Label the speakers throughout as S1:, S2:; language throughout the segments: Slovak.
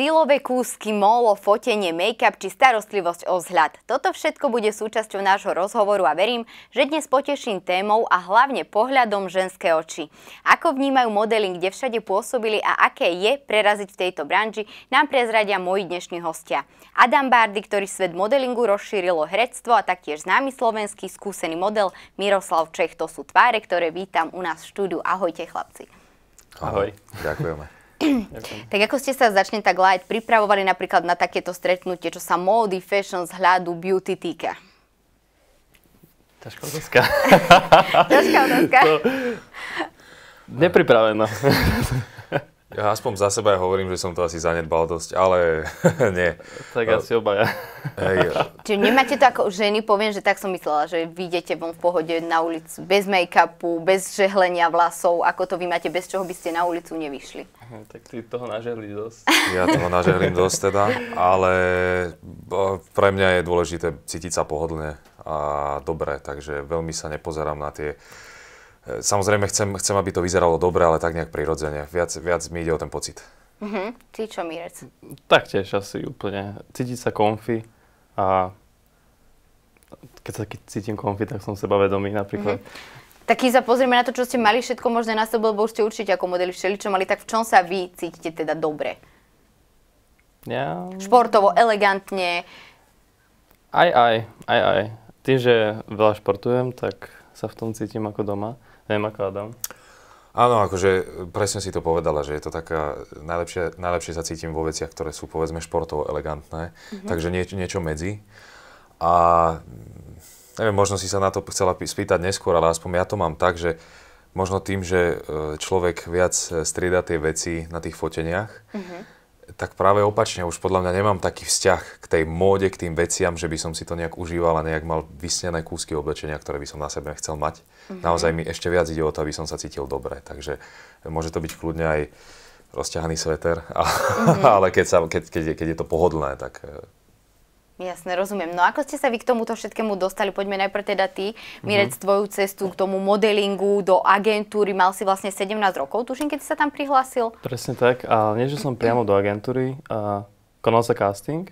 S1: stylové kúsky, molo, fotenie, make-up či starostlivosť o vzhľad. Toto všetko bude súčasťou nášho rozhovoru a verím, že dnes poteším témou a hlavne pohľadom ženské oči. Ako vnímajú modeling, kde všade pôsobili a aké je preraziť v tejto branži, nám prezradia moji dnešní hostia. Adam Bardy, ktorý svet modelingu rozšírilo herectvo a taktiež známy slovenský skúsený model Miroslav Čech. To sú tváre, ktoré vítam u nás v štúdiu. Ahojte chlapci.
S2: Ahoj. Ďakujeme
S1: tak ako ste sa začne tak light pripravovali napríklad na takéto stretnutie, čo sa módy, fashion z hľadu beauty týka?
S2: Ťažká otázka. Ťažká otázka. To...
S3: Nepripravená. Ja aspoň za seba hovorím, že som to asi zanedbal dosť, ale nie. Tak no. asi obaja. Hej. Čiže
S1: nemáte to ako ženy, poviem, že tak som myslela, že vyjdete von v pohode na ulicu bez make-upu, bez žehlenia vlasov, ako to vy máte, bez čoho by ste na ulicu nevyšli.
S2: Tak ty toho nažehli dosť.
S3: Ja toho nažehlím dosť teda, ale pre mňa je dôležité cítiť sa pohodlne a dobre, takže veľmi sa nepozerám na tie E, samozrejme chcem, chcem, aby to vyzeralo dobre, ale tak nejak prirodzene. Viac, viac mi ide o ten pocit.
S1: Mhm. Ty čo, Mirec?
S2: Taktiež asi úplne. Cítiť sa komfy a keď sa keď cítim komfy, tak som vedomý napríklad.
S1: Mhm. Tak keď sa pozrieme na to, čo ste mali všetko možné na sebe, lebo už ste určite ako modeli čo mali, tak v čom sa vy cítite teda dobre?
S2: Ja... Športovo,
S1: elegantne?
S2: Aj, aj, aj, aj. Tým, že veľa športujem, tak sa v tom cítim ako doma. Adam.
S3: Áno, akože presne si to povedala, že je to taká, najlepšie, najlepšie sa cítim vo veciach, ktoré sú povedzme športovo elegantné, mm-hmm. takže nie, niečo medzi. A neviem, možno si sa na to chcela spýtať neskôr, ale aspoň ja to mám tak, že možno tým, že e, človek viac e, strieda tie veci na tých foteniach, mm-hmm tak práve opačne, už podľa mňa nemám taký vzťah k tej móde, k tým veciam, že by som si to nejak užíval a nejak mal vysnené kúsky oblečenia, ktoré by som na sebe chcel mať. Mm-hmm. Naozaj mi ešte viac ide o to, aby som sa cítil dobre. Takže môže to byť kľudne aj rozťahaný sveter, ale, mm-hmm. ale keď, sa, keď, keď, je, keď je to pohodlné, tak eh,
S1: Jasne, rozumiem. No ako ste sa vy k tomuto všetkému dostali? Poďme najprv teda ty, Mirec, mm-hmm. tvoju cestu k tomu modelingu, do agentúry. Mal si vlastne 17 rokov, tuším, keď si sa tam prihlásil.
S2: Presne tak. A nie, že som priamo do agentúry. A konal sa casting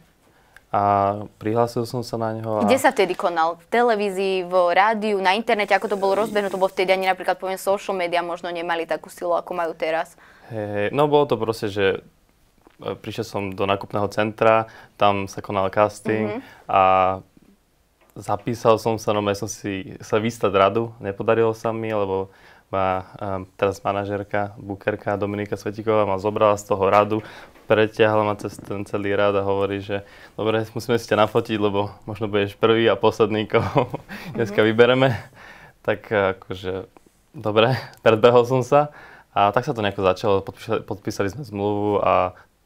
S2: a prihlásil som sa na neho. A... Kde sa
S1: vtedy konal? V televízii, v rádiu, na internete? Ako to bolo rozbehnuté? To bolo vtedy ani napríklad poviem social media možno nemali takú silu, ako majú teraz.
S2: hey. no bolo to proste, že E, prišiel som do nákupného centra, tam sa konal casting mm-hmm. a zapísal som sa, no ja som si sa vystať radu, nepodarilo sa mi, lebo ma um, teraz manažerka, bukerka Dominika Svetiková ma zobrala z toho radu, preťahla ma cez ten celý rad a hovorí, že dobre, musíme si ťa nafotiť, lebo možno budeš prvý a posledný, koho mm-hmm. dneska vybereme. Tak e, akože, dobre, predbehol som sa. A tak sa to nejako začalo, podpísali, podpísali sme zmluvu a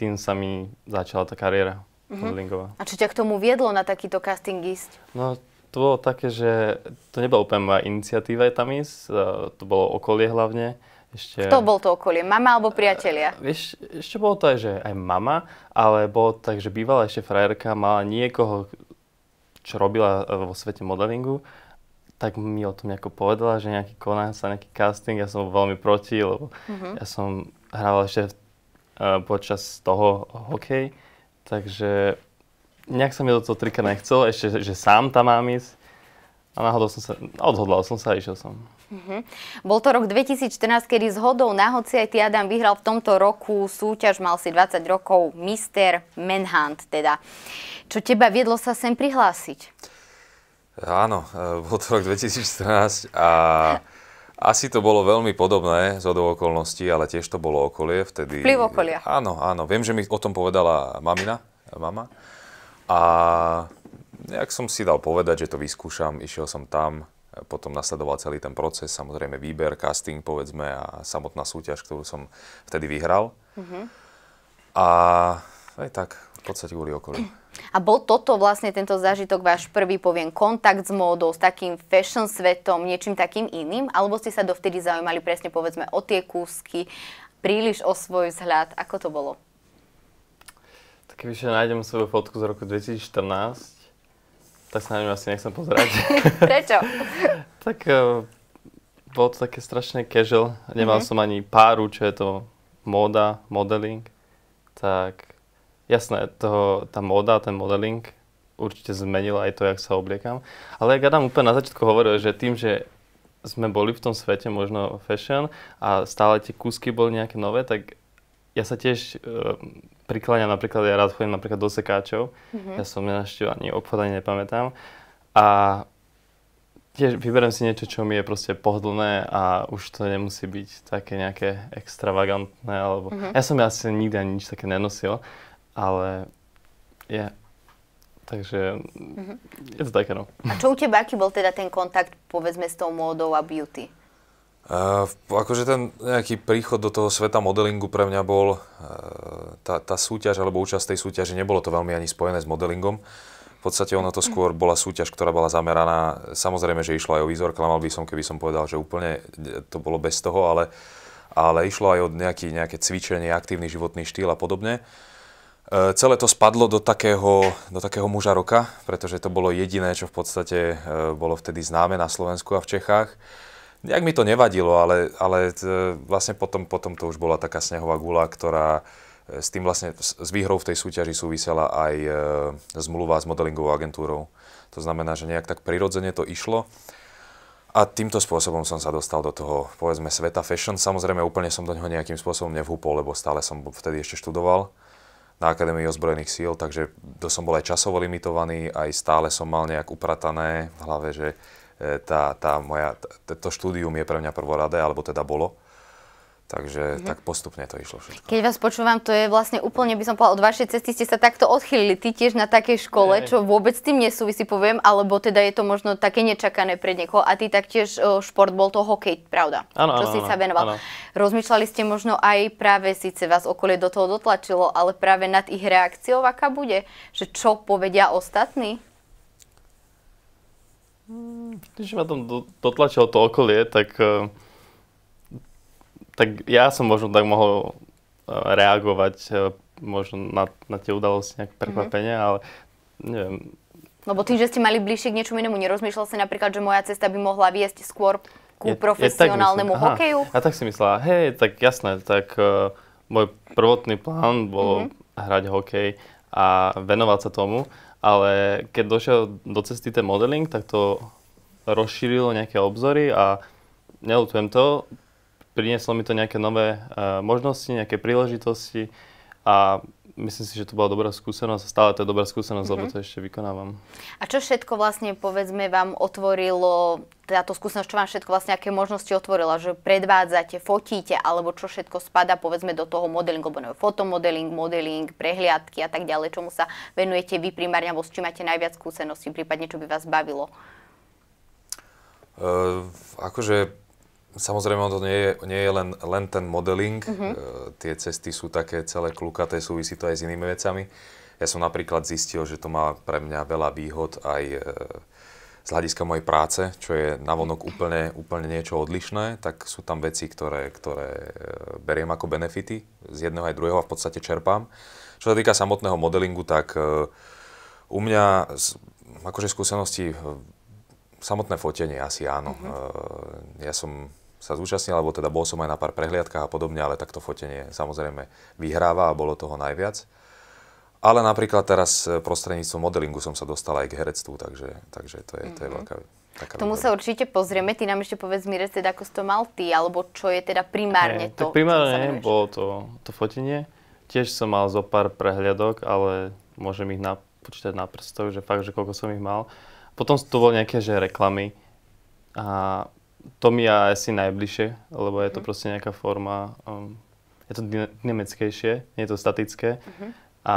S2: tým sa mi začala tá kariéra mm-hmm. modelingová. A
S1: čo ťa k tomu viedlo na takýto casting ísť?
S2: No, to bolo také, že to nebola úplne moja iniciatíva tam ísť, e, to bolo okolie hlavne. Ešte... Kto
S1: bol to okolie? Mama alebo priatelia?
S2: E, vieš, ešte bolo to aj, že aj mama, ale bolo tak, že bývala ešte frajerka, mala niekoho, čo robila e, vo svete modelingu, tak mi o tom nejako povedala, že nejaký koná sa nejaký casting, ja som veľmi proti, lebo mm-hmm. ja som hrával ešte Eh, počas toho hokej, takže nejak sa mi do toho trika nechcel, ešte, že sám tam mám ísť. A náhodou som sa, odhodlal som sa a išiel som.
S1: Mm-hmm. Bol to rok 2014, kedy s hodou na hoci aj ty Adam vyhral v tomto roku súťaž, mal si 20 rokov, Mister Manhunt teda. Čo teba viedlo sa sem prihlásiť?
S3: Áno, eh, bol to rok 2014 a asi to bolo veľmi podobné z do okolností, ale tiež to bolo okolie vtedy. Vplyv okolia. Áno, áno. Viem, že mi o tom povedala mamina, mama. A nejak som si dal povedať, že to vyskúšam. Išiel som tam, potom nasledoval celý ten proces, samozrejme výber, casting, povedzme, a samotná súťaž, ktorú som vtedy vyhral. Mm-hmm. A aj tak, v podstate kvôli okolí.
S1: A bol toto vlastne tento zážitok váš prvý, poviem, kontakt s módou, s takým fashion svetom, niečím takým iným? Alebo ste sa dovtedy zaujímali presne, povedzme, o tie kúsky, príliš o svoj vzhľad? Ako to bolo?
S2: Tak kebyže nájdem svoju fotku z roku 2014, tak sa na ňu asi nechcem pozerať. Prečo? tak uh, bolo to také strašne casual. Nemal mm-hmm. som ani páru, čo je to móda, modeling. Tak jasné, to, tá móda, ten modeling určite zmenil aj to, jak sa obliekam. Ale ja Adam úplne na začiatku hovoril, že tým, že sme boli v tom svete možno fashion a stále tie kúsky boli nejaké nové, tak ja sa tiež e, prikláňam, napríklad ja rád chodím napríklad do sekáčov, mm-hmm. ja som nenaštil ani obchod, ani nepamätám. A tiež vyberiem si niečo, čo mi je proste pohodlné a už to nemusí byť také nejaké extravagantné. Alebo... Mm-hmm. Ja som asi nikdy ani nič také nenosil, ale je. Yeah. Takže mm-hmm. je to také, no.
S1: A čo u teba, aký bol teda ten kontakt, povedzme, s tou módou a beauty?
S3: Uh, akože ten nejaký príchod do toho sveta modelingu pre mňa bol, uh, tá, tá súťaž alebo účasť tej súťaže, nebolo to veľmi ani spojené s modelingom. V podstate ono to mhm. skôr bola súťaž, ktorá bola zameraná, samozrejme, že išlo aj o výzor, klamal by som, keby som povedal, že úplne to bolo bez toho, ale, ale išlo aj o nejaký, nejaké cvičenie, aktívny životný štýl a podobne. Uh, E, celé to spadlo do takého, do takého muža roka, pretože to bolo jediné, čo v podstate e, bolo vtedy známe na Slovensku a v Čechách. Nejak mi to nevadilo, ale, ale e, vlastne potom, potom to už bola taká snehová gula, ktorá s tým vlastne, s výhrou v tej súťaži súvisela aj zmluva s modelingovou agentúrou. To znamená, že nejak tak prirodzene to išlo. A týmto spôsobom som sa dostal do toho, povedzme, sveta fashion. Samozrejme, úplne som do neho nejakým spôsobom nevhúpol, lebo stále som vtedy ešte študoval na Akadémii ozbrojených síl, takže to som bol aj časovo limitovaný, aj stále som mal nejak upratané v hlave, že e, tá, tá moja, to štúdium je pre mňa prvoradé, alebo teda bolo. Takže mm-hmm. tak postupne to išlo všetko.
S1: Keď vás počúvam, to je vlastne úplne, by som povedal, od vašej cesty ste sa takto odchýlili. Ty tiež na takej škole, čo vôbec s tým nesúvisí, poviem, alebo teda je to možno také nečakané pre niekoho. A ty taktiež e, šport bol to hokej, pravda? Áno, Čo ano, si ano, sa venoval. Ano. Rozmýšľali ste možno aj práve, síce vás okolie do toho dotlačilo, ale práve nad ich reakciou, aká bude? Že čo povedia ostatní?
S2: Hm, keďže ma tam dotlačilo to okolie, tak uh tak ja som možno tak mohol e, reagovať e, možno na, na tie udalosti nejak mhm. prekvapenie, mm-hmm. ale neviem.
S1: Lebo tým, že ste mali bližšie k niečomu inému, nerozmýšľal si napríklad, že moja cesta by mohla viesť skôr ku je, profesionálnemu je, tak hokeju? Aha,
S2: ja tak si myslela, hej, tak jasné, tak uh, môj prvotný plán bol mm-hmm. hrať hokej a venovať sa tomu, ale keď došiel do cesty ten modeling, tak to rozšírilo nejaké obzory a neľutujem to, prinieslo mi to nejaké nové uh, možnosti, nejaké príležitosti a myslím si, že to bola dobrá skúsenosť. Stále to je dobrá skúsenosť, mm-hmm. lebo mhm. to ešte vykonávam.
S1: A čo všetko vlastne, povedzme, vám otvorilo, táto skúsenosť, čo vám všetko vlastne, aké možnosti otvorila, že predvádzate, fotíte, alebo čo všetko spada, povedzme, do toho modelingu, alebo neviem, fotomodeling, modeling, prehliadky a tak ďalej, čomu sa venujete vy primárne, alebo s čím máte najviac skúseností, prípadne čo by vás bavilo?
S3: Uh, akože Samozrejme, to nie je, nie je len, len ten modeling. Mm-hmm. E, tie cesty sú také celé klukaté, súvisí to aj s inými vecami. Ja som napríklad zistil, že to má pre mňa veľa výhod aj e, z hľadiska mojej práce, čo je navonok mhm. úplne, úplne niečo odlišné, tak sú tam veci, ktoré, ktoré e, beriem ako benefity z jedného aj druhého a v podstate čerpám. Čo sa týka samotného modelingu, tak e, u mňa z, akože skúsenosti e, samotné fotenie asi áno. Mm-hmm. Ja som sa zúčastnil, alebo teda bol som aj na pár prehliadkách a podobne, ale takto fotenie samozrejme vyhráva a bolo toho najviac. Ale napríklad teraz e, prostredníctvom modelingu som sa dostal aj k herectvu, takže, takže to, je, to je mhm. veľká Taká Tomu
S1: výborná. sa určite pozrieme. Ty nám ešte povedz, Mirec, teda ako si to mal ty, alebo čo je teda primárne Nie, to? primárne
S2: bolo to, to fotenie. Tiež som mal zo pár prehliadok, ale môžem ich napočítať na prstoch, že fakt, že koľko som ich mal. Potom to boli nejaké, že reklamy. A to mi je asi najbližšie, lebo je to mm. proste nejaká forma, um, je to nemeckejšie, nie je to statické. Mm-hmm. A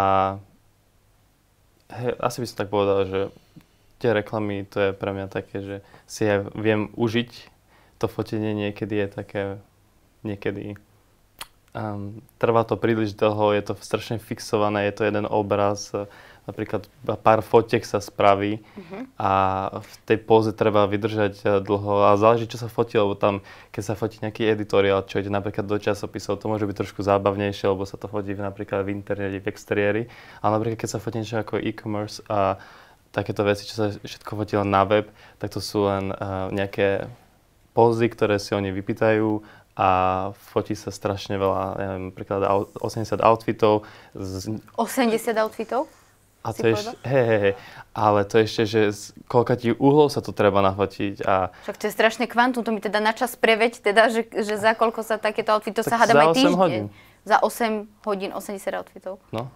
S2: he, asi by som tak povedal, že tie reklamy, to je pre mňa také, že si ja viem užiť to fotenie niekedy je také, niekedy um, trvá to príliš dlho, je to strašne fixované, je to jeden obraz, napríklad pár fotiek sa spraví uh-huh. a v tej póze treba vydržať eh, dlho a záleží, čo sa fotí, lebo tam, keď sa fotí nejaký editoriál, čo ide napríklad do časopisov, to môže byť trošku zábavnejšie, lebo sa to fotí napríklad v internete, v exteriéri, ale napríklad keď sa fotí niečo ako e-commerce a takéto veci, čo sa všetko fotí len na web, tak to sú len uh, nejaké pózy, ktoré si oni vypýtajú a fotí sa strašne veľa, ja neviem, príklad 80 outfitov. Z...
S1: 80 outfitov? A to ešte,
S2: hej, hej, hej. Ale to ešte, že z koľka ti uhlov sa to treba nafotiť. A...
S1: Však to je strašné kvantum, to mi teda načas preveď, teda, že, že za koľko sa takéto outfit, to tak sa hádam aj týždeň. Hodín. Za 8 hodín 80 outfitov. No.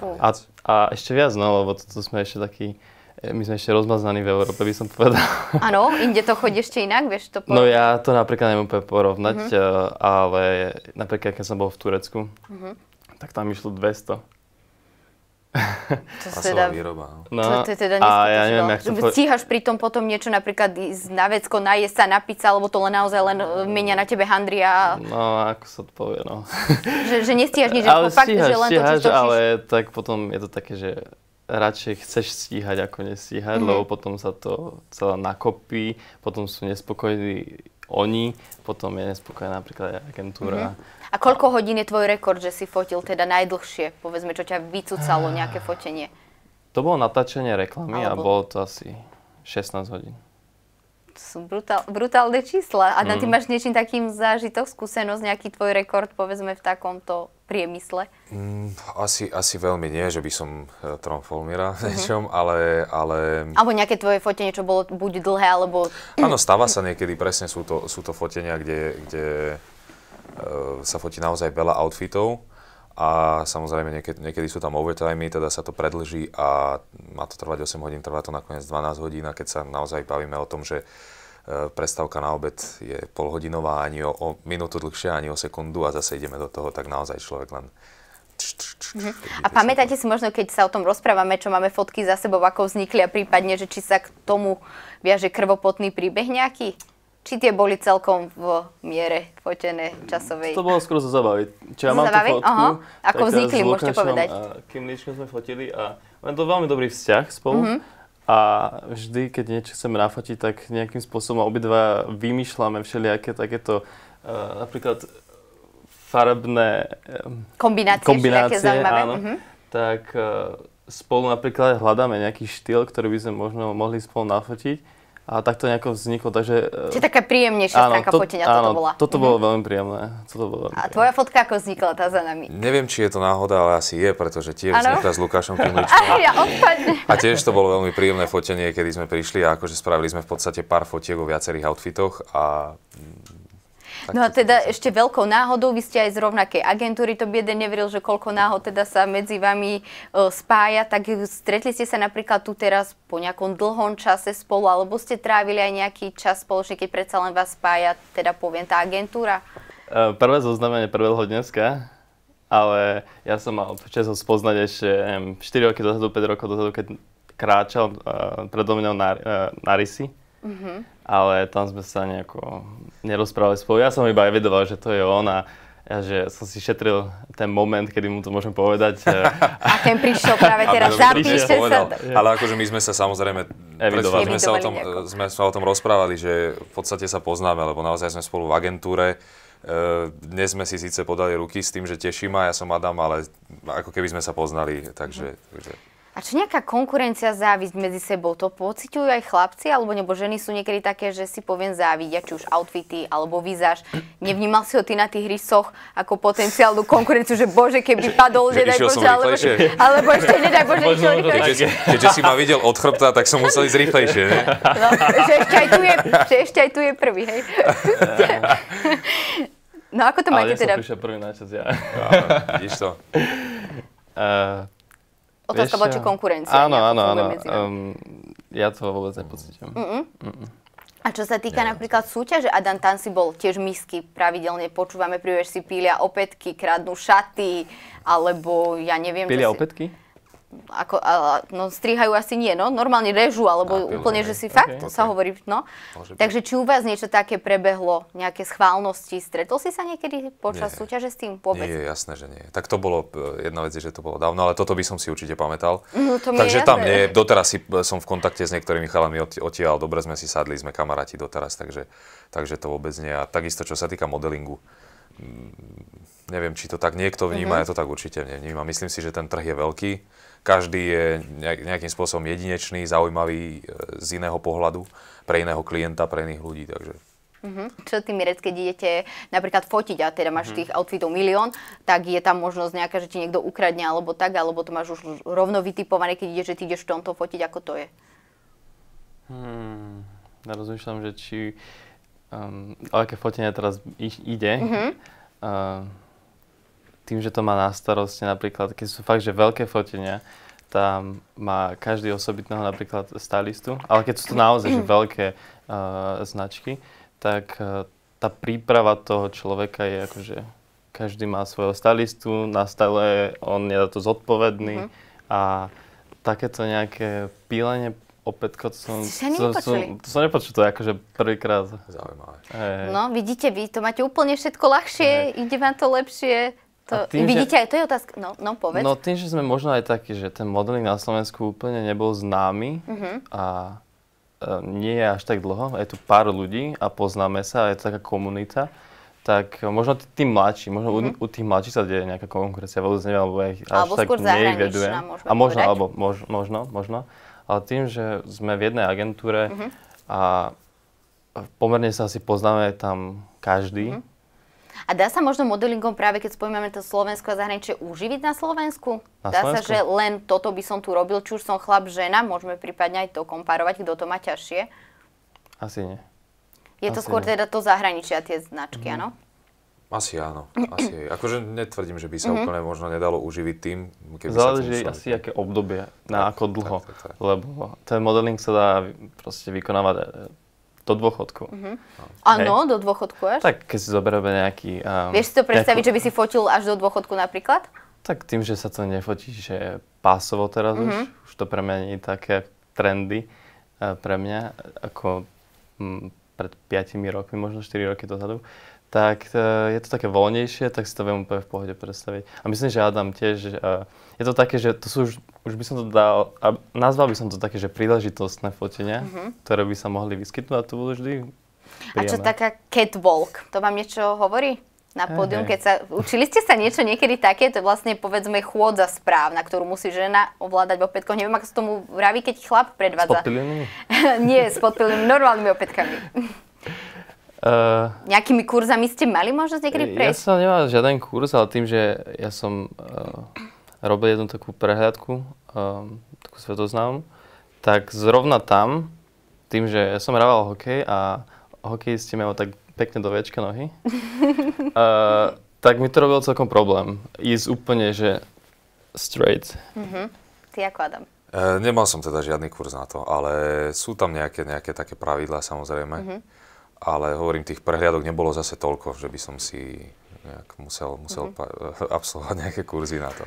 S1: A,
S2: a ešte viac, no, lebo to, to sme ešte taký, e, my sme ešte rozmaznaní v Európe, by som povedal.
S1: Áno, inde to chodí ešte inak, vieš to porovnať? No
S2: ja to napríklad neviem úplne porovnať, uh-huh. ale napríklad keď som bol v Turecku, uh-huh. tak tam išlo 200 To sa teda... výroba. No. no. To, to, je teda a ja neviem, jak to... Stíhaš
S1: pri tom potom niečo napríklad ísť na vecko, najesť sa, napiť sa, alebo to len naozaj len e, menia na tebe handria a...
S2: No, ako sa to povie, no. že, že nestíhaš nič, ale fakt, stíhaš, že len stíhaš, točíš, ale tak potom je to také, že radšej chceš stíhať, ako nestíhať, mm-hmm. lebo potom sa to celá nakopí, potom sú nespokojní oni, potom je nespokojná napríklad aj agentúra. Mm-hmm.
S1: A koľko hodín je tvoj rekord, že si fotil teda najdlhšie, povedzme, čo ťa vycúcalo ah. nejaké fotenie?
S2: To bolo natáčanie reklamy Alebo... a bolo to asi 16 hodín.
S1: To sú brutál, brutálne čísla. A mm. ty mhm. máš niečím takým zážitok, skúsenosť, nejaký tvoj rekord, povedzme, v takomto priemysle?
S3: Mm, asi, asi veľmi nie, že by som e, tromfol Mira mm-hmm. ale, ale...
S1: Alebo nejaké tvoje fotenie, čo bolo buď dlhé, alebo...
S3: Áno, stáva sa niekedy, presne sú to, sú to fotenia, kde, kde e, sa fotí naozaj veľa outfitov a samozrejme niekedy, niekedy sú tam overtimey, teda sa to predlží a má to trvať 8 hodín, trvá to nakoniec 12 hodín a keď sa naozaj bavíme o tom, že Eh, prestávka na obed je polhodinová, ani o, o minútu dlhšia, ani o sekundu a zase ideme do toho, tak naozaj človek len
S1: mhm. a pamätáte si možno, keď sa o tom rozprávame, čo máme fotky za sebou, ako vznikli a prípadne, že či sa k tomu viaže krvopotný príbeh nejaký? Či tie boli celkom v miere fotené časovej? To
S2: bolo skôr zo zabavy. Čo ja mám zabavy? tú fotku. Aha. Ako vznikli, môžete povedať. A Kim sme fotili a máme to veľmi dobrý vzťah spolu. Mhm. A vždy, keď niečo chceme nafotiť, tak nejakým spôsobom obidva vymýšľame všelijaké takéto, uh, napríklad farebné e, kombinácie, kombinácie áno, mm-hmm. tak uh, spolu napríklad hľadáme nejaký štýl, ktorý by sme možno mohli spolu nafotiť a tak to nejako vzniklo, takže... E, Čiže taká príjemnejšia áno, stránka to, fotenia, áno,
S1: toto bola. toto bolo
S3: mm-hmm. veľmi príjemné. Toto bolo veľmi a tvoja
S1: príjemné. fotka ako vznikla, tá za nami?
S3: Neviem, či je to náhoda, ale asi je, pretože tiež ano? vznikla s Lukášom Kimličkom. a, ja, a tiež to bolo veľmi príjemné fotenie, kedy sme prišli a akože spravili sme v podstate pár fotiek o viacerých outfitoch a no
S1: a teda ešte veľkou náhodou, vy ste aj z rovnakej agentúry, to by jeden neveril, že koľko náhod teda sa medzi vami e, spája, tak stretli ste sa napríklad tu teraz po nejakom dlhom čase spolu, alebo ste trávili aj nejaký čas spoločne, keď predsa len vás spája, teda poviem, tá agentúra?
S2: E, prvé zoznamenie prvého dneska, ale ja som mal čas ho spoznať ešte 4 roky dozadu, 5 rokov dozadu, keď kráčal e, predo mňou na, na rysi. Mhm. Ale tam sme sa nejako nerozprávali spolu. Ja som iba evidoval, že to je on a ja, že som si šetril ten moment, kedy mu to môžem
S3: povedať. a ten
S2: prišiel
S1: práve
S3: teraz, zapíšte sa. Ale akože my sme sa samozrejme, Evidovali. sme sa, o tom, sme sa o tom rozprávali, že v podstate sa poznáme, lebo naozaj sme spolu v agentúre. E, dnes sme si síce podali ruky s tým, že teší ma, ja som Adam, ale ako keby sme sa poznali, takže... Mhm. takže...
S1: A čo nejaká konkurencia, závisť medzi sebou, to pociťujú aj chlapci, alebo nebo ženy sú niekedy také, že si poviem závidia, či už outfity, alebo vizáž. Nevnímal si ho ty na tých rysoch ako potenciálnu konkurenciu, že bože, keby padol, že nedaj bože, alebo, alebo ešte nedaj bože, Možno,
S2: rýchlejšie. Keďže si ma
S3: videl od chrbta, tak som musel ísť rýchlejšie. Ne?
S2: No, že, ešte aj tu je,
S1: že ešte aj tu je prvý, hej. No ako to máte teda? Ale ja som teda? prišiel
S2: prvý na čas, ja. ja vidíš to. Uh, Otázka bola, či konkurencia. Áno, áno, áno. Um, ja to vôbec nepocítim. Mm-mm. Mm-mm.
S1: A čo sa týka ja. napríklad súťaže, Adam tam si bol tiež misky, pravidelne počúvame, príbeš si pília opätky, kradnú šaty, alebo ja neviem... Pília si... opätky? ako, a, no, strihajú asi nie, no, normálne režu, alebo Apilujú. úplne, že si okay, fakt, okay. sa hovorí, no. Takže či u vás niečo také prebehlo, nejaké schválnosti, stretol si sa niekedy počas nie. súťaže s tým vôbec?
S3: Nie, jasné, že nie. Tak to bolo, e, jedna vec je, že to bolo dávno, ale toto by som si určite pamätal.
S2: No, to takže tam nie,
S3: doteraz si, e, som v kontakte s niektorými chalami odtiaľ, dobre sme si sadli, sme kamaráti doteraz, takže, takže to vôbec nie. A takisto, čo sa týka modelingu, mm, neviem, či to tak niekto vníma, mm-hmm. ja to tak určite nevnímam. Myslím si, že ten trh je veľký každý je nejakým spôsobom jedinečný, zaujímavý e, z iného pohľadu pre iného klienta, pre iných ľudí. Takže
S1: Uh-huh. Čo ty, Mirec, keď idete napríklad fotiť a teda máš uh-huh. tých outfitov milión, tak je tam možnosť nejaká, že ti niekto ukradne alebo tak, alebo to máš už rovno vytipované, keď ideš, že ty ideš v tomto fotiť, ako to je?
S2: Hmm, rozmýšľam, že či... Um, o aké fotenie teraz ide. Uh-huh. Uh, tým, že to má na starosti napríklad, keď sú fakt, že veľké fotenia, tam má každý osobitného napríklad stylistu, ale keď sú to naozaj že veľké uh, značky, tak uh, tá príprava toho človeka je akože každý má svojho stylistu na stále on je za to zodpovedný mm-hmm. a takéto nejaké pílenie opätko, to som, to, som, to som nepočul, to je akože prvýkrát. Zaujímavé. Hey.
S1: No vidíte, vy to máte úplne všetko ľahšie, hey. ide vám to lepšie, to, tým, vidíte, že, aj to je otázka. No, no, povedz. No
S2: tým, že sme možno aj takí, že ten modeling na Slovensku úplne nebol známy uh-huh. a e, nie je až tak dlho, je tu pár ľudí a poznáme sa, a je to taká komunita, tak možno tí mladší, možno Uh-huh. u, mhm. u tých mladších sa deje nejaká konkurencia, vôbec neviem, alebo ich až tak nevedujem. A možno, povedať. alebo mož, možno, možno. Ale tým, že sme v jednej agentúre Uh-huh. a pomerne sa asi poznáme tam každý, uh-huh
S1: a dá sa možno modelingom práve, keď spomíname to Slovensko a zahraničie, uživiť na Slovensku? Na dá Slovensku? sa, že len toto by som tu robil, či už som chlap, žena, môžeme prípadne aj to komparovať, kto to má ťažšie?
S3: Asi nie. Je Asi to skôr nie. teda
S1: to zahraničia, tie značky, mm. áno?
S3: Asi áno. Asi. Akože netvrdím, že by sa mm-hmm. úplne možno nedalo uživiť tým, keby Záleží sa asi, aké obdobie, na ako dlho. Tak, tak, tak. Lebo ten modeling sa dá
S2: proste vykonávať e, do dôchodku. Mm-hmm. Áno, do dôchodku až? Tak keď si zoberieme nejaký... Um, Vieš si to predstaviť, nejakú... že by
S1: si fotil až do dôchodku napríklad?
S2: Tak tým, že sa to nefotí, že pásovo teraz uh-huh. už, mhm. už to pre mňa je také trendy uh, pre mňa, ako m, pred 5 rokmi, možno 4 roky dozadu, tak e, je to také voľnejšie, tak si to viem úplne v pohode predstaviť. A myslím, že Adam tiež, uh, je to také, že to sú už, už by som to dal, a nazval by som to také, že príležitostné fotenia, mm-hmm. ktoré by sa mohli vyskytnúť a to bolo vždy príjemné. A čo
S1: taká catwalk, to vám niečo hovorí? na pódium, keď sa... Učili ste sa niečo niekedy také, to je vlastne povedzme chôdza správna, ktorú musí žena ovládať v opätkoch. Neviem, ako sa tomu vraví, keď chlap predvádza. S Nie, s podpilnými, normálnymi opätkami. Uh, Nejakými kurzami ste mali možnosť niekedy eh, prejsť? Ja
S2: som nemal žiaden kurz, ale tým, že ja som uh, robil jednu takú prehľadku, uh, takú svetoznám, tak zrovna tam, tým, že ja som hrával hokej a ste mali tak pekne do viečka nohy, uh, tak mi to robil celkom problém. Ísť úplne, že
S3: straight.
S1: Uh-huh. Ty ako Adam?
S3: Uh, nemal som teda žiadny kurz na to, ale sú tam nejaké, nejaké také pravidlá samozrejme. Uh-huh ale hovorím, tých prehliadok nebolo zase toľko, že by som si nejak musel, musel mm-hmm. pa- absolvovať nejaké kurzy na to.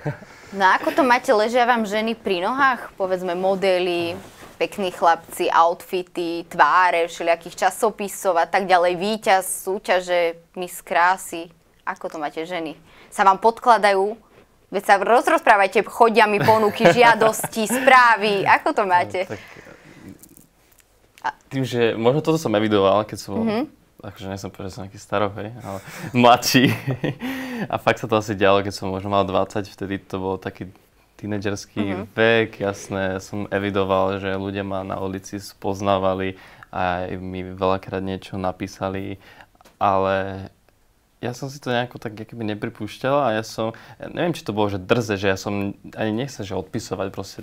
S1: No a ako to máte, ležia vám ženy pri nohách? Povedzme modely, pekní chlapci, outfity, tváre všelijakých časopisov a tak ďalej, víťaz, súťaže, mis krásy. Ako to máte ženy? Sa vám podkladajú? Veď sa rozprávajte, chodia mi ponuky, žiadosti, správy. Ako to no, máte? No, tak
S2: tým, že možno toto som evidoval, keď som mm-hmm. akože nesom povedal, že som nejaký hej, ale mladší. a fakt sa to asi dialo, keď som možno mal 20, vtedy to bol taký tínedžerský mm-hmm. vek, jasné, som evidoval, že ľudia ma na ulici spoznávali a mi veľakrát niečo napísali, ale ja som si to nejako tak keby nepripúšťal a ja som, ja neviem, či to bolo, že drze, že ja som ani nechcel, že odpisovať, proste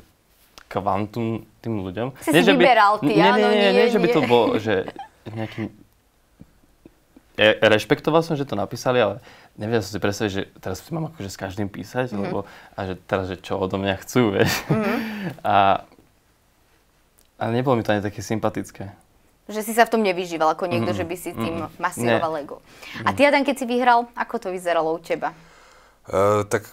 S2: kvantum tým ľuďom. Si nie, si by, vyberal ty, nie, áno, nie, nie, nie, nie, že by to bolo, že nejaký... Ja rešpektoval som, že to napísali, ale neviem som si predstaviť, že teraz si mám akože s každým písať, mm-hmm. lebo a že teraz, že čo odo mňa chcú, vieš. Mm-hmm. A, a nebolo mi to ani také sympatické.
S1: Že si sa v tom nevyžíval ako niekto, mm-hmm. že by si tým mm-hmm. masíroval ne. ego. A mhm. ty, Adam, keď si vyhral, ako to vyzeralo u teba?
S3: Uh, tak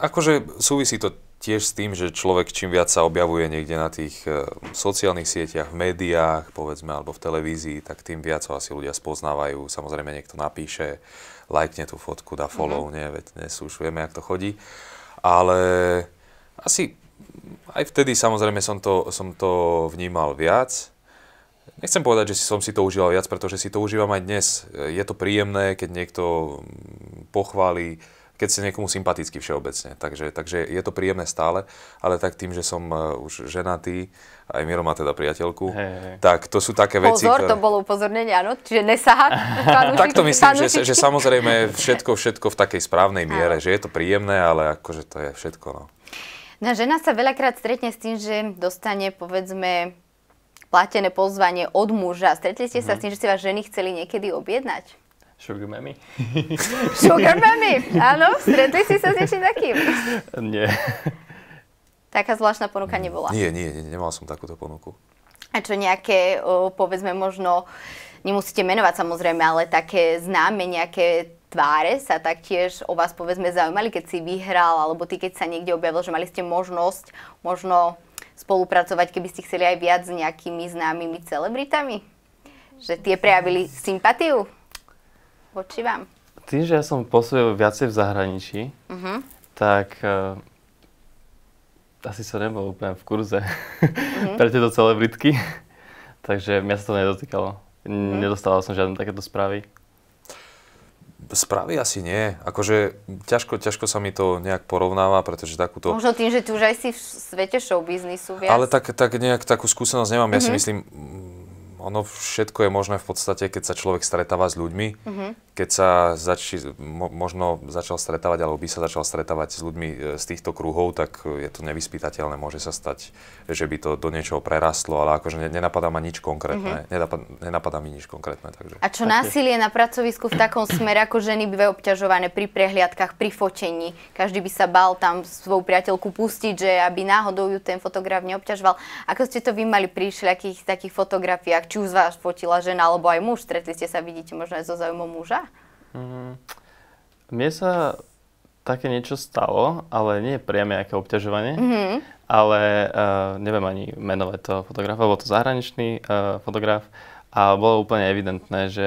S3: akože súvisí to tiež s tým, že človek čím viac sa objavuje niekde na tých e, sociálnych sieťach, v médiách, povedzme, alebo v televízii, tak tým viac ho asi ľudia spoznávajú. Samozrejme, niekto napíše, lajkne tú fotku, dá mhm. follow, mm-hmm. nie, veď dnes už vieme, ako to chodí. Ale asi aj vtedy samozrejme som to, som to vnímal viac. Nechcem povedať, že som si to užíval viac, pretože si to užívam aj dnes. Je to príjemné, keď niekto mm, pochváli keď ste niekomu sympatický všeobecne. Takže, takže je to príjemné stále, ale tak tým, že som e, už ženatý, aj Miro má teda priateľku, hey, hey. tak to sú také veci, Pozor, ktoré... to
S1: bolo upozornenie, áno, čiže nesahať. tak to myslím, že, že samozrejme všetko,
S3: všetko v takej správnej miere, že je to príjemné, ale akože to je všetko, no.
S1: No žena sa veľakrát stretne s tým, že dostane povedzme platené pozvanie od muža. Stretli ste sa mm. s tým, že si vás ženy chceli niekedy objednať?
S2: Sugar Mami.
S3: Sugar Mammy, áno, stretli si sa s niečím takým? Nie.
S1: Taká zvláštna ponuka mm. nebola?
S3: Nie, nie, nie, nemal som takúto ponuku.
S1: A čo nejaké, povedzme možno, nemusíte menovať samozrejme, ale také známe nejaké tváre sa taktiež o vás povedzme zaujímali, keď si vyhral, alebo ty keď sa niekde objavil, že mali ste možnosť možno spolupracovať, keby ste chceli aj viac s nejakými známymi celebritami? Že tie prejavili sympatiu? voči vám?
S2: Tým, že ja som pôsobil viacej v zahraničí, uh-huh. tak uh, asi som nebol úplne v kurze uh-huh. pre tieto celebritky.
S3: Takže mňa sa to nedotýkalo. Uh-huh. Mhm. Nedostala som žiadne takéto správy. Správy asi nie. Akože ťažko, ťažko sa mi to nejak porovnáva, pretože takúto...
S1: Možno tým, že tu už aj si v svete show biznisu viac. Ale
S3: tak, tak nejak takú skúsenosť nemám. Mm-hmm. Ja si myslím, ono všetko je možné v podstate, keď sa človek stretáva s ľuďmi, uh-huh. keď sa zači, mo, možno začal stretávať, alebo by sa začal stretávať s ľuďmi e, z týchto kruhov, tak e, je to nevyspytateľné, môže sa stať, že by to do niečoho prerastlo, ale akože nenapadá ma nič konkrétne, uh-huh. Mhm. nenapadá, nenapadá mi nič konkrétne. Takže. A čo tak násilie
S1: je. na pracovisku v takom smere, ako ženy bývajú obťažované pri prehliadkach, pri fotení, každý by sa bal tam svoju priateľku pustiť, že aby náhodou ju ten fotograf neobťažoval. Ako ste to vy mali pri všelijakých takých fotografiách? či už z vás fotila žena alebo aj muž, stretli ste sa, vidíte možno aj so záujmom muža?
S2: Mm, mne sa také niečo stalo, ale nie priame aké obťažovanie, mm-hmm. ale uh, neviem ani menovať to fotografa, bol to zahraničný uh, fotograf a bolo úplne evidentné, že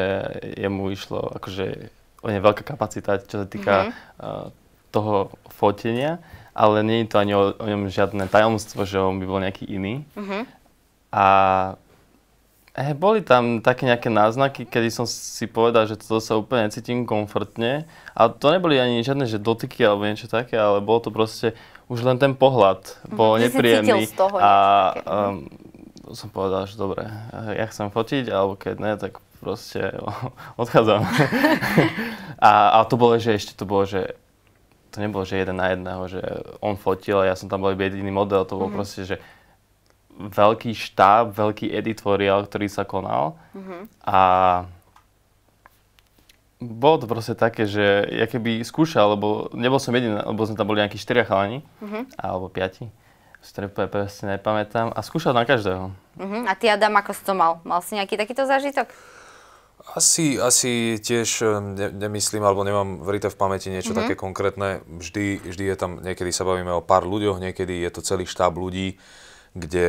S2: jemu išlo, akože on je veľká kapacita, čo sa týka mm-hmm. uh, toho fotenia, ale nie je to ani o, o ňom žiadne tajomstvo, že on by bol nejaký iný. Mm-hmm. A He, eh, boli tam také nejaké náznaky, kedy som si povedal, že to sa úplne necítim komfortne. A to neboli ani žiadne že dotyky alebo niečo také, ale bolo to proste už len ten pohľad mhm. bol mm, nepríjemný. Z toho a, a um, ehm, som povedal, že dobre, eh, ja chcem fotiť, alebo keď ne, tak proste odchádzam. a, a to bolo, že ešte to bolo, že to nebolo, že jeden na jedného, že on fotil a ja som tam bol jediný model, to bolo mm-hmm. proste, že veľký štáb, veľký editoriál, ktorý sa konal. Mm-hmm. A bolo to proste také, že ja keby skúšal, lebo nebol som jediný, lebo sme tam boli nejakí štyria chalani, mm-hmm. alebo piati, z ktoré presne nepamätám, a skúšal na každého.
S1: Mm-hmm. A ty, Adam, ako si to mal? Mal si nejaký takýto zážitok?
S3: Asi, asi tiež ehm, ne, nemyslím, alebo nemám vrite v pamäti niečo mm-hmm. také konkrétne. Vždy, vždy je tam, niekedy sa bavíme o pár ľuďoch, niekedy je to celý štáb ľudí kde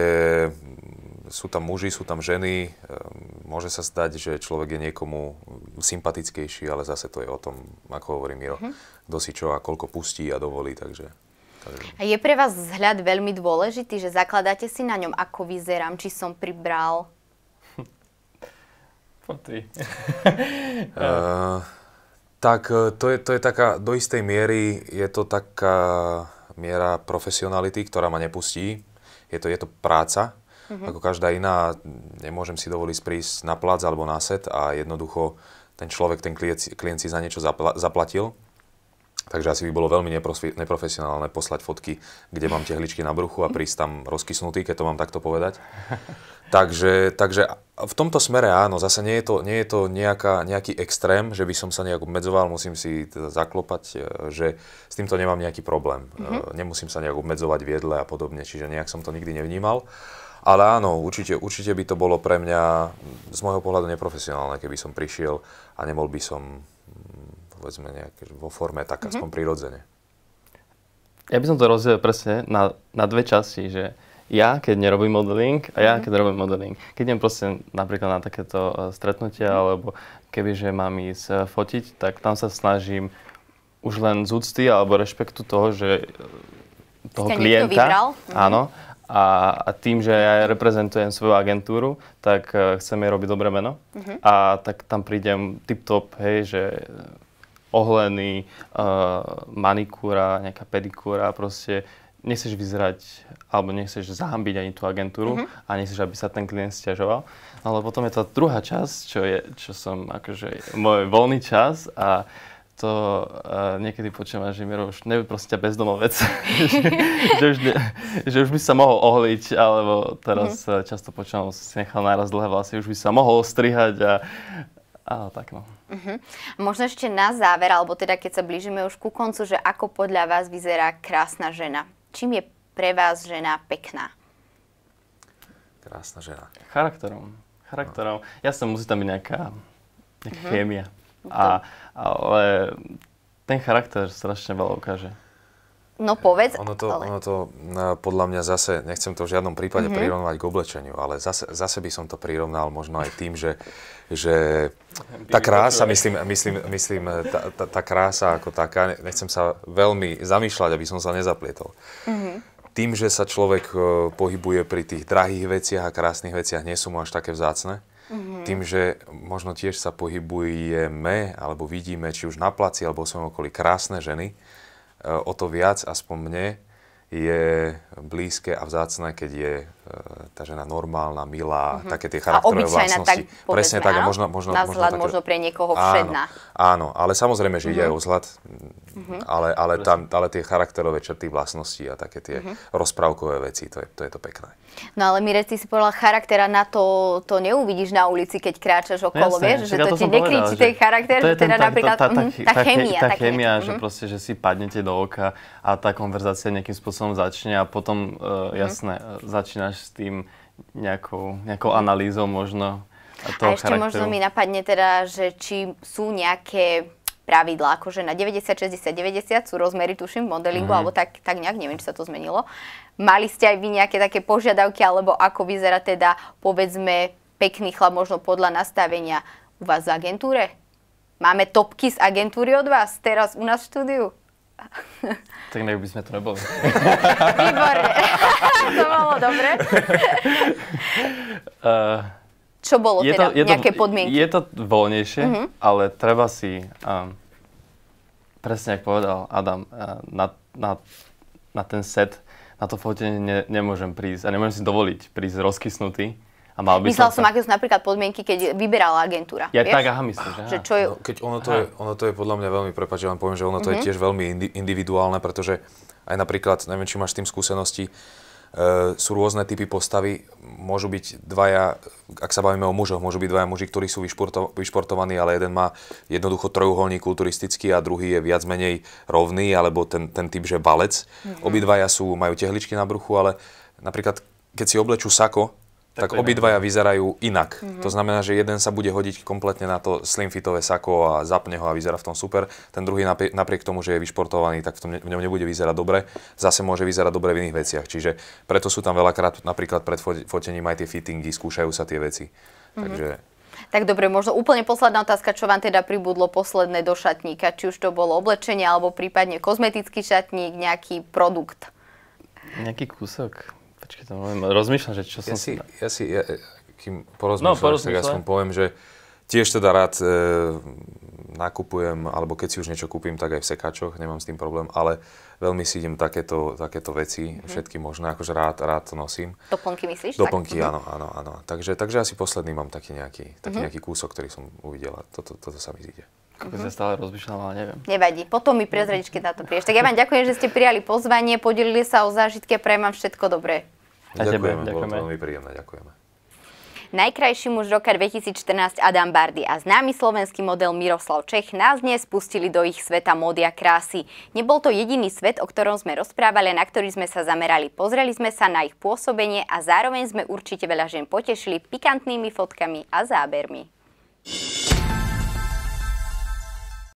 S3: sú tam muži, sú tam ženy. Ehm, môže sa stať, že človek je niekomu sympatickejší, ale zase to je o tom, ako hovorí Miro, mhm. kto si čo a koľko pustí a dovolí, takže... takže.
S1: A je pre vás vzhľad veľmi dôležitý, že zakladáte si na ňom, ako vyzerám, či som pribral?
S3: Potri. uh, tak e, to je, to je taká, do istej miery je to taká miera profesionality, ktorá ma nepustí je to, je to práca, mm-hmm. ako každá iná. Nemôžem si dovoliť prísť na plac alebo na set a jednoducho ten človek, ten klient, klient si za niečo zapla- zaplatil Takže asi by bolo veľmi neprofesionálne poslať fotky, kde mám tehličky na bruchu a prísť tam rozkysnutý, keď to mám takto povedať. Takže, takže v tomto smere áno, zase nie je to, nie je to nejaká, nejaký extrém, že by som sa nejak obmedzoval, musím si teda zaklopať, e, že s týmto nemám nejaký problém. Mm-hmm. Nemusím sa nejak obmedzovať v jedle a podobne, čiže nejak som to nikdy nevnímal. Ale áno, určite, určite by to bolo pre mňa z môjho pohľadu neprofesionálne, keby som prišiel a nebol by som povedzme nejaké vo forme, tak mm-hmm. aspoň prirodzene? Ja by som to rozdelil
S2: presne na, na dve časti, že ja, keď nerobím modeling a ja, mhm. keď robím modeling. Keď idem proste napríklad na takéto e, stretnutia, mhm. alebo že mám ísť e, fotiť, tak tam sa snažím už len z úcty alebo rešpektu toho, že e, toho Ste klienta. Vybral? Mhm. Áno. A, a tým, že ja reprezentujem svoju agentúru, tak chcem jej robiť dobré meno. Uh-huh. A tak tam prídem tip-top, hej, že ohlený, uh, manikúra, nejaká pedikúra, proste nechceš vyzerať, alebo nechceš zahambiť ani tú agentúru mm-hmm. a nechceš, aby sa ten klient stiažoval. Ale potom je tá druhá časť, čo, je, čo som akože môj voľný čas a to uh, niekedy počujem inžinierov, už neviem, proste bezdomovec, že, že, už ne, že už by sa mohol ohliť, alebo teraz mm-hmm. často počujem, že si nechal naraz dlhé vlasy, už by sa mohol strihať a Áno, tak no.
S1: Uh-huh. Možno ešte na záver, alebo teda keď sa blížime už ku koncu, že ako podľa vás vyzerá krásna žena? Čím je pre vás žena pekná?
S3: Krásna žena.
S2: Charakterom. Charakterom. No. som, musí tam byť nejaká, nejaká uh-huh. chémia. No a,
S3: ale ten charakter strašne veľa ukáže.
S1: No povedz. Ono
S3: to, ale... ono to no, podľa mňa zase, nechcem to v žiadnom prípade mm-hmm. prirovnať k oblečeniu, ale zase, zase by som to prirovnal možno aj tým, že, že tá krása, myslím, myslím, myslím tá, tá, tá krása ako taká, nechcem sa veľmi zamýšľať, aby som sa nezaplietol. Mm-hmm tým, že sa človek e, pohybuje pri tých drahých veciach a krásnych veciach, nie sú mu až také vzácne. Mm-hmm. Tým, že možno tiež sa pohybujeme alebo vidíme, či už na placi alebo v svojom okolí krásne ženy, o to viac, aspoň mne, je blízke a vzácne, keď je e, tá žena normálna, milá, mm-hmm. také tie charakterové vlastnosti. Tak, povedzme, Presne tak, a možno, možno, na možno, také... možno pre niekoho všedná. Áno, áno ale samozrejme, že mm-hmm. ide mhm. aj o vzhľad, mm-hmm. ale, ale, tam, ale tie charakterové črty, vlastnosti a také tie mm-hmm. rozprávkové veci, to je, to je to pekné.
S1: No ale Mirec, ty si povedal charaktera, na to, to neuvidíš na ulici, keď kráčaš okolo, Jasne, vieš, že to, to ti nekričí ten charakter, to že teda napríklad mhm, tá, tá, tá, tá chémia. Tá chémia, že mhm.
S2: proste, že si padnete do oka a tá konverzácia nejakým spôsobom začne a potom potom uh, jasné, mm-hmm. začínaš s tým nejakou, nejakou analýzou možno toho A ešte charakteru. možno mi
S1: napadne teda, že či sú nejaké pravidlá, akože na 90, 60, 90 sú rozmery, tuším, v modelingu, mm-hmm. alebo tak, tak nejak, neviem, či sa to zmenilo. Mali ste aj vy nejaké také požiadavky, alebo ako vyzerá teda, povedzme, pekný chlap možno podľa nastavenia u vás v agentúre? Máme topky z agentúry od vás teraz u nás v štúdiu?
S2: Tak nech by sme to neboli. Výborne.
S3: to bolo dobre.
S2: Uh,
S1: Čo bolo je teda? To, je nejaké to, podmienky? Je
S2: to voľnejšie, uh-huh. ale treba si, um, presne ako povedal Adam, uh, na, na, na ten set, na to fotenie ne, nemôžem prísť a nemôžem si dovoliť prísť rozkysnutý a mal by Myslel som,
S1: sa... aké sú napríklad podmienky, keď vyberala agentúra. Ja vieš? tak, aha, myslím.
S3: Aha. Že čo je... no, keď ono to, je, ono to je podľa mňa veľmi, prepáč, že len poviem, že ono to mm-hmm. je mhm. tiež veľmi indi- individuálne, pretože aj napríklad, neviem, či máš s tým skúsenosti, e, sú rôzne typy postavy. Môžu byť dvaja, ak sa bavíme o mužoch, môžu byť dvaja muži, ktorí sú vyšporto- vyšportovaní, ale jeden má jednoducho trojuholník kulturistický a druhý je viac menej rovný, alebo ten, ten typ, že balec. Mm-hmm. Obidvaja sú, majú tehličky na bruchu, ale napríklad keď si oblečú sako, tak, tak obidvaja vyzerajú inak. Mm-hmm. To znamená, že jeden sa bude hodiť kompletne na to slimfitové sako a zapne ho a vyzerá v tom super. Ten druhý napriek tomu, že je vyšportovaný, tak v, tom, v ňom nebude vyzerať dobre. Zase môže vyzerať dobre v iných veciach. Čiže preto sú tam veľakrát napríklad pred fotením aj tie fittingy, skúšajú sa tie veci. Mm-hmm.
S1: Takže tak dobre, možno úplne posledná otázka, čo vám teda pribudlo posledné do šatníka, či už to bolo oblečenie alebo prípadne kozmetický šatník, nejaký produkt.
S2: Nejaký kúsok
S3: Počkaj, to môžem, rozmýšľam, že čo ja som... Si, na... ja si, ja, kým porozmýšľam, no, tak aspoň poviem, že tiež teda rád e, nakupujem, alebo keď si už niečo kúpim, tak aj v sekáčoch, nemám s tým problém, ale veľmi si idem takéto, takéto veci, mm-hmm. všetky možné, akože rád, rád to nosím.
S1: Doplnky myslíš? Doplnky, tak? Mhm. áno,
S3: áno, áno. Takže, takže asi posledný mám taký nejaký, taký mm-hmm. nejaký kúsok, ktorý som uvidela. Toto, toto sa mi zíde. Ako sa mhm. stále rozmýšľam, ale neviem.
S1: Nevadí, potom mi prezradiš, keď na to prídeš. Tak ja vám ďakujem, že ste prijali pozvanie, podelili sa o zážitky a prajem vám všetko dobré.
S3: A ďakujeme, tebe, ďakujeme. bolo to veľmi príjemné, ďakujeme.
S1: Najkrajší muž roka 2014 Adam Bardy a známy slovenský model Miroslav Čech nás dnes pustili do ich sveta módy a krásy. Nebol to jediný svet, o ktorom sme rozprávali na ktorý sme sa zamerali. Pozreli sme sa na ich pôsobenie a zároveň sme určite veľa žien potešili pikantnými fotkami a zábermi.